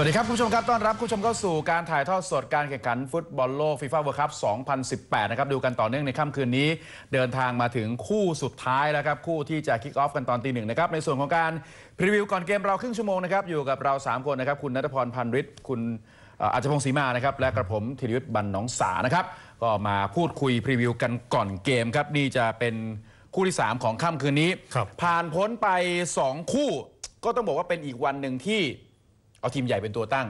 วัสดีครับคุณผู้ชมครับต้อนรับคุณผู้ชมเข้าสู่การถ่ายทอดสดการแข่งขันฟุตบอลโลกฟีฟ่าเวิร์คัพ2018 นะครับดูกันต่อเนื่องในค่ำคืนนี้เดินทางมาถึงคู่สุดท้ายแล้วครับคู่ที่จะคิกออฟกันตอนตีหนึ่งนะครับในส่วนของการพรีวิวก่อนเกมเราครึ่งชั่วโมงนะครับอยู่กับเรา3คนนะครับคุณนัทพร พันฤทธิ์คุณอาจจะพงศรีมานะครับและกระผมธีรยุทธ์บรรณองสานะครับก็มาพูดคุยพรีวิวกันก่อนเกมครับนี่จะเป็นคู่ที่3 ของค่ำคืนนี้ ผ่านพ้นไป 2 คู่ ก็ต้องบอกว่าเป็นอีกวันหนึ่งที่เอาทีมใหญ่เป็นตัวตั้ง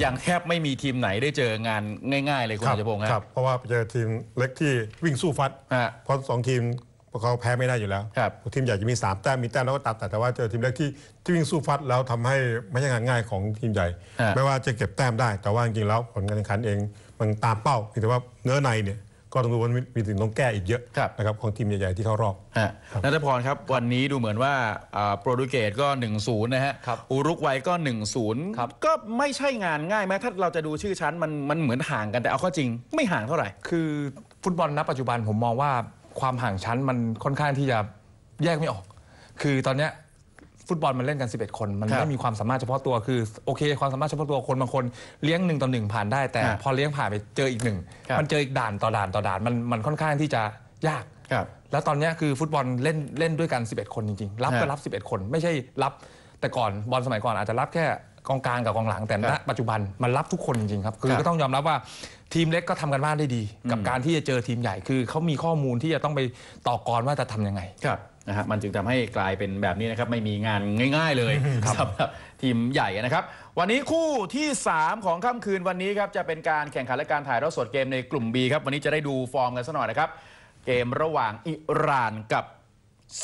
อย่างแทบไม่มีทีมไหนได้เจองานง่าย ๆ เลยคุณจะพงศ์ครับเพราะว่าเจอทีมเล็กที่วิ่งสู้ฟัดเพราะสองทีมเขาแพ้ไม่ได้อยู่แล้วทีมใหญ่จะมี3แต้มมีแต้มแล้วก็ตัดแต่ว่าเจอทีมเล็กที่ที่วิ่งสู้ฟัดแล้วทำให้ไม่ใช่งานง่ายของทีมใหญ่ ไม่ว่าจะเก็บแต้มได้แต่ว่าจริงๆแล้วผลการแข่งขันเองมันตามเป้าแต่ว่าเนื้อในเนี่ยก็ต้องดูว่ามีสิ่งต้องแก้อีกเยอะนะครับ ของทีมใหญ่ๆที่เข้ารอบนัทพรครับ วันนี้ดูเหมือนว่าโปรตุเกสก็1ูนะฮะอุรุกวัยก็1-0ก็ไม่ใช่งานง่ายแม้ถ้าเราจะดูชื่อชั้นมันมันเหมือนห่างกันแต่เอาข้อจริงไม่ห่างเท่าไหร่ คือฟุตบอลณ ปัจจุบันผมมองว่าความห่างชั้นมันค่อนข้างที่จะแยกไม่ออก คือตอนเนี้ยฟุตบอลมันเล่นกัน 11 คน มันไม่มีความสามารถเฉพาะตัว คือโอเค ความสามารถเฉพาะตัวคนบางคนเลี้ยงหนึ่งต่อหนึ่งผ่านได้ แต่พอเลี้ยงผ่านไปเจออีกหนึ่ง มันเจออีกด่านต่อด่านต่อด่าน มันมันค่อนข้างที่จะยาก แล้วตอนนี้คือฟุตบอลเล่นเล่นด้วยกัน 11 คนจริง ๆ รับก็รับ 11 คน ไม่ใช่รับ แต่ก่อนบอลสมัยก่อนอาจจะรับแค่กองกลางกับกองหลัง แต่ณปัจจุบันมันรับทุกคนจริงๆ ครับ คือก็ต้องยอมรับว่าทีมเล็กก็ทำกันบ้านได้ดี กับการที่จะเจอทีมใหญ่ คือเขามีข้อมูลที่จะต้องไปต่อกรว่าจะทํำยังไง ครับนะฮะมันจึงทำให้กลายเป็นแบบนี้นะครับ ไม่มีงานง่ายๆเลยสำหรับทีมใหญ่นะครับ วันนี้คู่ที่ 3 ของค่ำคืนวันนี้ครับจะเป็นการแข่งขันและการถ่ายทอดสดเกมในกลุ่ม B ครับวันนี้จะได้ดูฟอร์มกันสักหน่อยนะครับ เกมระหว่างอิหร่านกับ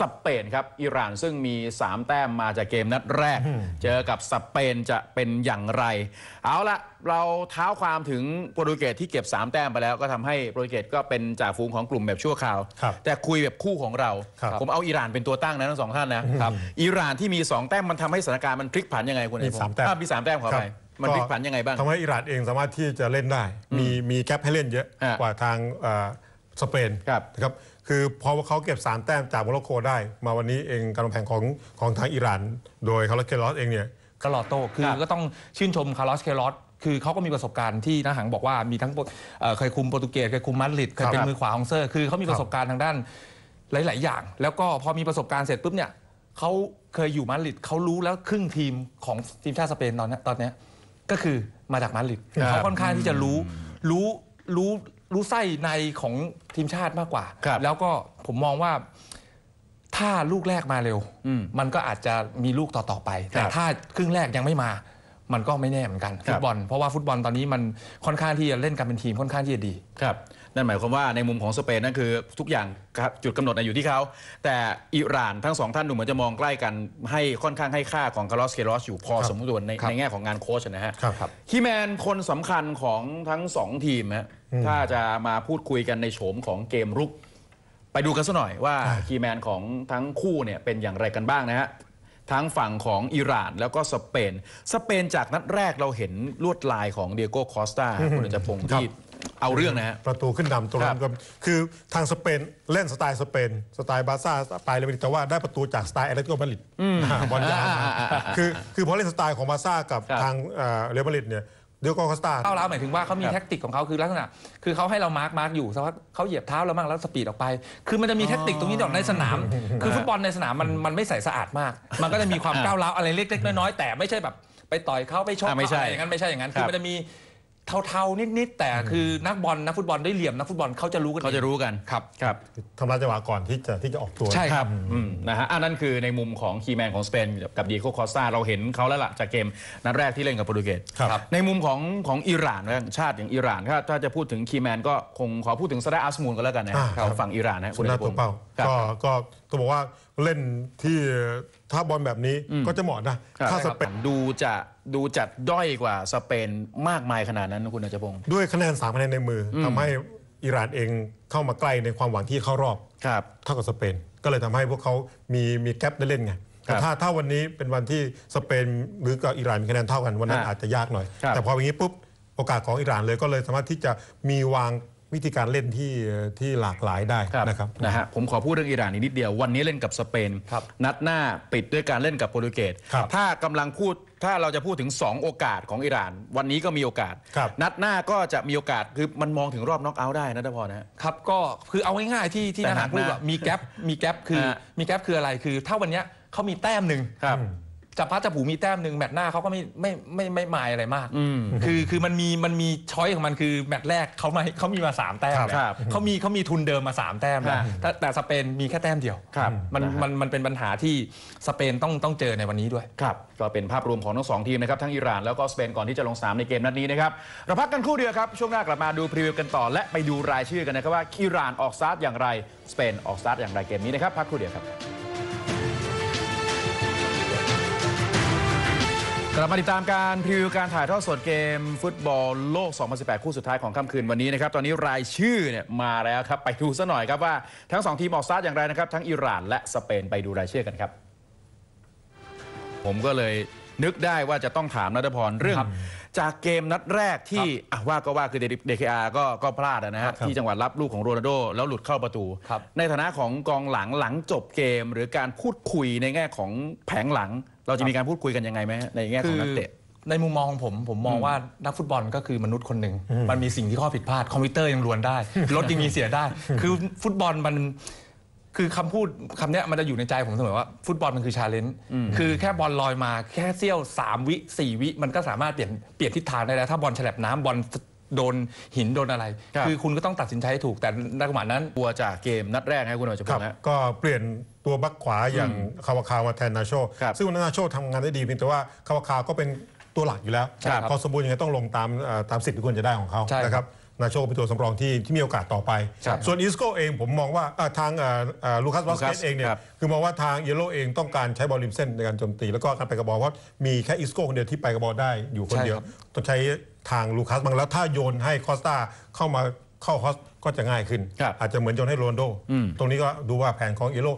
สเปนครับ อิหร่านซึ่งมี 3 แต้มมาจากเกมนัดแรก เจอกับสเปนจะเป็นอย่างไร เอาละเราเท้าความถึงโปรตุเกสที่เก็บ 3 แต้มไปแล้วก็ทำให้โปรตุเกสก็เป็นจ่าฝูงของกลุ่มแบบชั่วคราว แต่คุยแบบคู่ของเรา ผมเอาอิหร่านเป็นตัวตั้งนะทั้งสองท่านนะ อิหร่านที่มี 2 แต้มมันทำให้สถานการณ์มันพลิกผันยังไงคุณไอ้ผมมีสามแต้มขอไปมันพลิกผันยังไงบ้างทำให้อิหร่านเองสามารถที่จะเล่นได้ มีมีแกปให้เล่นเยอะกว่าทางสเปนนะครับคือพอว่าเขาเก็บ3แต้มจากโมร็อกโกได้ มาวันนี้เองการลงแข่งของของทางอิหร่านโดยคาร์ลเคลอสเองเนี่ยตลอดโต คือก็ต้องชื่นชมคาร์ลเคลอสคือเขาก็มีประสบการณ์ที่นกหังบอกว่ามีทั้งเคยคุมโปรตุเกสเคยคุมมาดริดเคยเป็นมือขวาของเซอร์ คือเขามีประสบการณ์ทางด้านหลาย ๆอย่าง แล้วก็พอมีประสบการณ์เสร็จปุ๊บเนี่ยเขาเคยอยู่มาดริดเขารู้แล้วครึ่งทีมของทีมชาติสเปนตอนนี้ตอนนี้ก็คือมาจากมาดริดเขาค่อนข้างที่จะรู้รู้รู้รู้ไส้ในของทีมชาติมากกว่า แล้วก็ผมมองว่าถ้าลูกแรกมาเร็ว มันก็อาจจะมีลูกต่อ ๆ ไป แต่ถ้าครึ่งแรกยังไม่มา มันก็ไม่แน่เหมือนกัน ฟุตบอล เพราะว่าฟุตบอลตอนนี้มันค่อนข้างที่จะเล่นกันเป็นทีมค่อนข้างที่จะดีครับนั่นหมายความว่าในมุมของสเปน นั่นคือ ทุกอย่างจุดกำหนดอยู่ที่เขาแต่อิหร่านทั้งสองท่านดูเหมือนจะมองใกล้กันให้ค่อนข้างให้ค่าของคาร์ลอสเคโรสอยู่พอสมควรในในแง่ของงานโค้ชนะฮะคีแมน คนสำคัญของทั้งสองทีมฮะถ้าจะมาพูดคุยกันในโฉมของเกมรุกไปดูกันสัหน่อยว่าคีแมนของทั้งคู่เนี่ยเป็นอย่างไรกันบ้างนะฮะทั้งฝั่งของอิหร่านแล้วก็สเปนสเปนจากนัดแรกเราเห็นลวดลายของเดียโก้คอสตาคุณจะพงที่เอาเรื่องนะฮะประตูขึ้นนำตรงนั้นก็คือทางสเปนเล่นสไตล์สเปนสไตล์บาซ่าสไตล์เรลมดิดแต่ว่าได้ประตูจากสไตล์เอเลติโกมาลริดบอลยาคือคือพอเล่นสไตล์ของบาซ่ากับทางเอลมาดริดเนี่ยเดียวก็คอสตาเข้าแล้วหมายถึงว่าเขามีแท็กติกของเขาคือลักษณะคือเขาให้เรามาร์กมาร์กอยู่สักพักเขาเหยียบเท้าเราบ้างแล้วสปีดออกไป คือมันจะมีแท็กติกตรงนี้ดอกในสนามคือฟุตบอลในสนามมันมันไม่ใส่สะอาดมาก มันก็จะมีความก้าวร้าวอะไรเล็กๆ น้อยๆ แต่ไม่ใช่แบบไปต่อยเขาไปชกอะไรอย่างนั้นไม่ใช่อย่างนั้นคือมันจะมีเทาๆนิดๆแต่คือนักบอลนักฟุตบอลได้เหลี่ยม นักฟุตบอลเขาจะรู้กันเขาจะรู้กันครับครับทำลายจังหวะก่อนที่จะที่จะออกตัว ใช่ครับนะฮะอันนั้นคือในมุมของคีแมนของสเปนกับดีโคคอสตาเราเห็นเขาแล้วล่ะจากเกมนัดแรกที่เล่นกับโปรตุเกสครับ ในมุมของของอิหร่านนะชาติอย่างอิหร่านถ้าถ้าจะพูดถึงคีแมน ก็คงขอพูดถึงซาดาอัสมูลก็แล้วกันนะครับฝั่งอิหร่านนะคุณนาตัวเป้าก็ก็ต้องบอกว่าเล่นที่ถ้าบอลแบบนี้ก็จะเหมาะนะถ้าสเปนดูจะดูจัดด้อยกว่าสเปนมากมายขนาดนั้นนะคุณอาจารพงศ์ด้วยคะแนนสามคะแนนในมือทำให้อิหร่านเองเข้ามาใกล้ในความหวังที่เข้ารอบครับเท่ากับสเปนก็เลยทำให้พวกเขามีมีแกลบได้เล่นไงแต่ถ้าถ้าวันนี้เป็นวันที่สเปนหรือกับอิหร่านมีคะแนนเท่ากันวันนั้นอาจจะยากหน่อยแต่พออย่างนี้ปุ๊บ โอกาสของอิหร่านเลยก็เลยสามารถที่จะมีวางวิธีการเล่นที่ที่หลากหลายได้นะครับนะฮะผมขอพูดเรื่องอิหร่านนิดเดียววันนี้เล่นกับสเปน นัดหน้าปิดด้วยการเล่นกับโปรตุเกสถ้ากำลังพูดถ้าเราจะพูดถึง 2 โอกาสของอิหร่านวันนี้ก็มีโอกาส นัดหน้าก็จะมีโอกาสคือมันมองถึงรอบน็อกเอาท์ได้นะทพอนะครับก็คือเอาง่ายๆที่ที่นักพูดแบบมีแกลบมีแกลบคือมีแกลบคืออะไรคือถ้าวันนี้เขามีแต้มหนึ่งจับพัดจับผูมีแต้มหนึ่งแมตช์หน้าเขาก็ไม่ไม่ไม่ไม่ไม่มายอะไรมากคือคือมันมีมันมีช้อยของมันคือแมตช์แรกเขามาเขามีมาสามแต้มแล้วเขามีเขามีทุนเดิมมาสามแต้มแแต่สเปนมีแค่แต้มเดียวมันมันมันเป็นปัญหาที่สเปนต้องต้องเจอในวันนี้ด้วยครับก็เป็นภาพรวมของทั้งสองทีมนะครับทั้งอิหร่านแล้วก็สเปนก่อนที่จะลงสนามในเกมนัดนี้นะครับเราพักกันครู่เดียวครับช่วงหน้ากลับมาดูพรีวิวกันต่อ และไปดูรายชื่อกันนะครับว่าอิหร่านออกซาร์ดอย่างไรสเปนออกซาร์ดอย่างไรเกมนี้นะครับพักครู่เดียวครับเรามาติดตามการพรีวิวการถ่ายทอดสดเกม ฟุตบอลโลก 2018 คู่สุดท้ายของค่ำคืนวันนี้นะครับ ตอนนี้รายชื่อเนี่ยมาแล้วครับ ไปดูซะหน่อยครับว่าทั้ง 2 ทีมออกสตาร์ทอย่างไรนะครับ ทั้งอิหร่านและสเปน ไปดูรายชื่อกันครับ ผมก็เลยนึกได้ว่าจะต้องถามนัทพรเรื่องจากเกมนัดแรกที่อว่าก็ว่า คือเดคอาร์ก็ก็พลาดนะฮะที่จังหวัดรับลูกของโรนัลโด แล้วหลุดเข้าประตู ในฐานะของกองหลังหลังจบเกม หรือการพูดคุยในแง่ของแผงหลัง เราจะมีการพูดคุยกันยังไงไหมในแง่ของนักเตะในมุมมองของผม ผมมองว่านักฟุตบอลก็คือมนุษย์คนหนึ่ง มันมีสิ่งที่ข้อผิดพลาดคอมพิวเตอร์ยังรวนได้ รถยังมีเสียได้คือฟุตบอลมันคือคำพูดคำนี้มันจะอยู่ในใจผมเสมอว่าฟุตบอลมันคือชาเลนจ์คือแค่บอลลอยมาแค่เสี้ยว 3 วิ 4 วิ มันก็สามารถเปลี่ยนเปลี่ยนทิศทางได้แล้ว ถ้าบอลฉลับน้ำบอลโดนหินโดนอะไร คือคุณก็ต้องตัดสินใจให้ถูกแต่ในจังหะนั้นกลัวจากเกมนัดแรกให้คุณหน่อยจะพูดนะก็เปลี่ยนตัวบักขวาอย่างคาวาคาวมาแทนนาโชซึ่งนาโชทำงานได้ดีเพียงแต่ว่าคาวาคาวก็เป็นตัวหลักอยู่แล้วพอสมบูรณ์ยังไงต้องลงตามตามสิทธิ์ที่ควรจะได้ของเขานะครับนาโชเป็นตัวสำรองที่ที่มีโอกาสต่อไป ส่วนอิสโกเองผมมองว่าทางลูคัสวอสเกตเองเนี่ยคือมองว่าทางเยโ o เองต้องการใช้บอลริมเส้นในการโจมตี แล้วก็การไปกระบอกเพราะมีแค่อิสโกคนเดียว ที่ไปกระบอกได้อยู่คนเดียว ต้องใช้ทางลูคัสบางแล้วถ้าโยนให้คอสตาเข้ามาเข้าคอสก็จะง่ายขึ้น อาจจะเหมือนโยนให้โรนโดตรงนี้ก็ดูว่าแผนของเยโล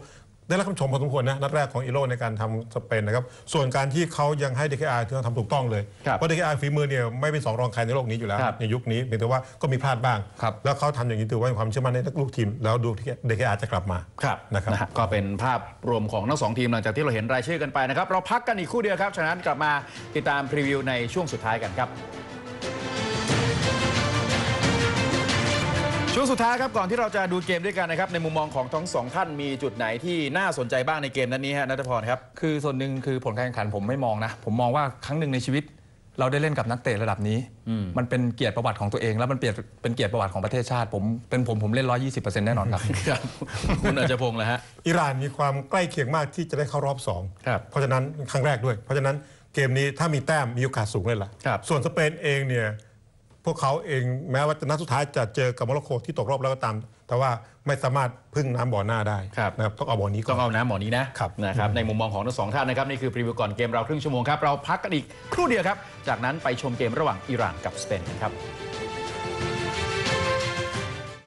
ได้รับคำชมพอสมควรนะนัดแรกของอีโร่ในการทำสเปนนะครับส่วนการที่เขายังให้ DKR ที่เขาทำถูกต้องเลยพราะเพราะ DKR ฝีมือเนี่ยไม่เป็นสองรองใครในโลกนี้อยู่แล้ว ในยุคนี้เพียงแต่ว่าก็มีพลาดบ้าง แล้วเขาทำอย่างนี้ถือว่ามีความเชื่อมั่นในลูกทีมแล้วดูที่ DKR จะกลับมาครับนะครับก็เป็นภาพรวมของทั้งสองทีมหลังจากที่เราเห็นรายชื่อกันไปนะครับเราพักกันอีกคู่เดียวครับ ฉะนั้นกลับมาติดตามพรีวิวในช่วงสุดท้ายกันครับช่วงสุดท้ายครับก่อนที่เราจะดูเกมด้วยกันนะครับในมุมมองของทั้งสองท่านมีจุดไหนที่น่าสนใจบ้างในเกมนั้นนี้ฮะนัทพรครับคือส่วนหนึ่งคือผลการแข่งขันผมไม่มองนะ ผมมองว่าครั้งหนึ่งในชีวิต เราได้เล่นกับนักเตะระดับนี้มันเป็นเกียรติประวัติของตัวเองแล้วมันเปียเป็นเกียรติประวัติของประเทศชาติผมเป็นผมผมเล่นรร้ออยี่สิบเเป์นต์แน่นอนครับคุณอาจจะพงษ์เลยฮะอิหร่านมีความใกล้เคียงมากที่จะได้เข้ารอบ2เพราะฉะนั้นครั้งแรกด้วยเพราะฉะนั้นเกมนี้ถ้ามีแต้มมีโอกาสสูงเลยล่ะส่วนสเปนเองเนี่ยพวกเขาเองแม้ว่าจะนัดสุดท้ายจะเจอกับโมร็อกโกที่ตกรอบแล้วก็ตามแต่ว่าไม่สามารถพึ่งน้ำบ่อหน้าได้ครับนะครับต้องเอาบ่อนี้ก่ต้องเอาน้ำบ่อนี้นะครับนะครับในมุมมองของทั้งสองท่านนะครับนี่คือพรีวิวก่อนเกมเราครึ่งชั่วโมงครับเราพักกันอีกครู่เดียวครับ จากนั้นไปชมเกมระหว่างอิหร่านกับสเปนนครับ